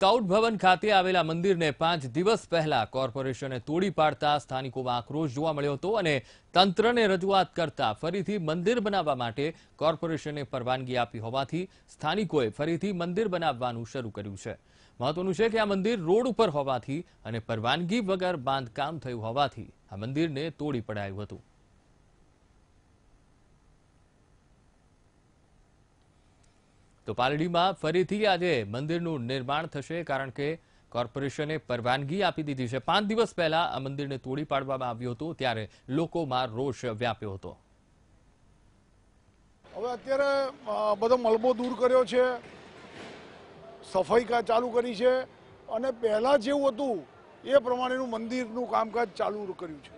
scout ભવન ખાતે આવેલા મંદિરને પાંચ દિવસ પહેલા કોર્પોરેશને તોડી પાડતા સ્થાનિકોમાં આક્રોશ જોવા મળ્યો હતો અને તંત્રને રજૂઆત કરતા ફરીથી મંદિર બનાવવા માટે કોર્પોરેશને પરવાનગી આપી હોવાથી સ્થાનિકોએ ફરીથી મંદિર બનાવવાનું શરૂ કર્યું છે મહત્વનું છે કે આ મંદિર રોડ ઉપર હોવાથી અને પરવાનગી વગર બાંધકામ થયું હોવાથી આ મંદિરને તોડી પડાયું હતું તો પાલડીમાં ફરીથી આજે મંદિરનું નિર્માણ થશે કારણ કે કોર્પોરેશને પરવાનગી આપી દીધી છે પાંચ દિવસ પહેલા આ મંદિરને તોડી પાડવામાં આવ્યું હતું ત્યારે લોકોમાં રોષ વ્યાપ્યો હતો હવે અત્યારે બધો મલબો દૂર કર્યો છે સફાઈ કામ ચાલુ કરી છે અને પહેલા જેવું હતું એ પ્રમાણેનું મંદિરનું કામકાજ ચાલુ કર્યું છે